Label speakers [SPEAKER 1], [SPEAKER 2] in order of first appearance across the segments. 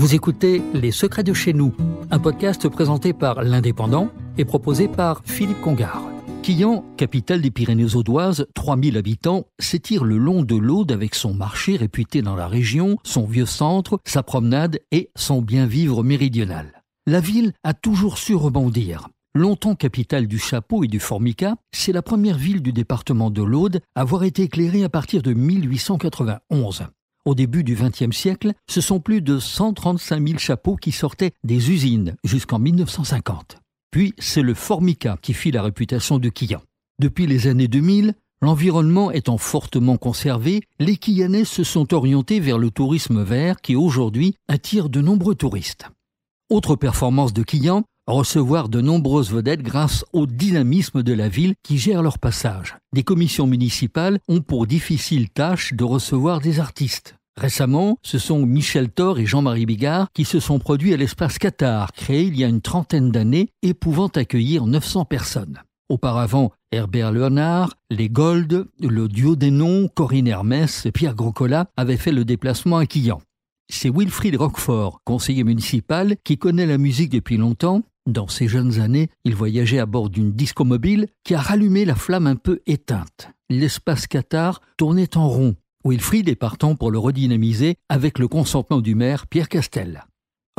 [SPEAKER 1] Vous écoutez Les Secrets de chez nous, un podcast présenté par l'Indépendant et proposé par Philippe Congard. Quillan, capitale des Pyrénées-Audoises, 3000 habitants, s'étire le long de l'Aude avec son marché réputé dans la région, son vieux centre, sa promenade et son bien-vivre méridional. La ville a toujours su rebondir. Longtemps capitale du chapeau et du formica, c'est la première ville du département de l'Aude à avoir été éclairée à partir de 1891 au début du XXe siècle, ce sont plus de 135 000 chapeaux qui sortaient des usines jusqu'en 1950. Puis c'est le formica qui fit la réputation de Quillan. Depuis les années 2000, L'environnement étant fortement conservé, les Quillanais se sont orientés vers le tourisme vert qui aujourd'hui attire de nombreux touristes. Autre performance de Quillan, recevoir de nombreuses vedettes grâce au dynamisme de la ville qui gère leur passage. Des commissions municipales ont pour difficile tâche de recevoir des artistes. Récemment, ce sont Michel Thor et Jean-Marie Bigard qui se sont produits à l'espace Qatar, créé il y a une trentaine d'années et pouvant accueillir 900 personnes. Auparavant, Herbert Leonard, les Gold, le duo des noms, Corinne Hermès et Pierre Grocola avaient fait le déplacement à Quillan. C'est Wilfried Roquefort, conseiller municipal, qui connaît la musique depuis longtemps. Dans ses jeunes années, il voyageait à bord d'une disco mobile qui a rallumé la flamme un peu éteinte. L'espace Qatar tournait en rond. Wilfried est partant pour le redynamiser avec le consentement du maire Pierre Castel.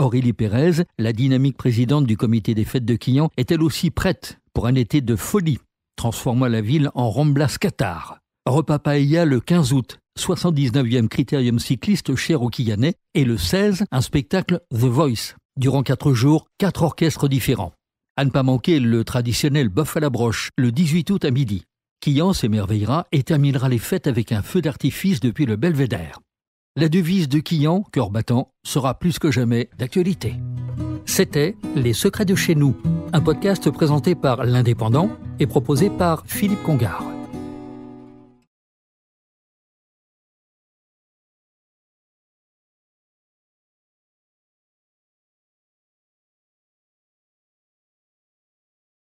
[SPEAKER 1] Aurélie Pérez, la dynamique présidente du comité des fêtes de Quillan, est elle aussi prête pour un été de folie, transformant la ville en Ramblas Qatar. Repas paella le 15 août, 79e critérium cycliste cher aux Quillanais, et le 16, un spectacle The Voice. Durant quatre jours, quatre orchestres différents. À ne pas manquer le traditionnel buff à la broche, le 18 août à midi. Quillan s'émerveillera et terminera les fêtes avec un feu d'artifice depuis le belvédère. La devise de Quillan, cœur battant, sera plus que jamais d'actualité. C'était Les secrets de chez nous, un podcast présenté par l'Indépendant et proposé par Philippe Congard.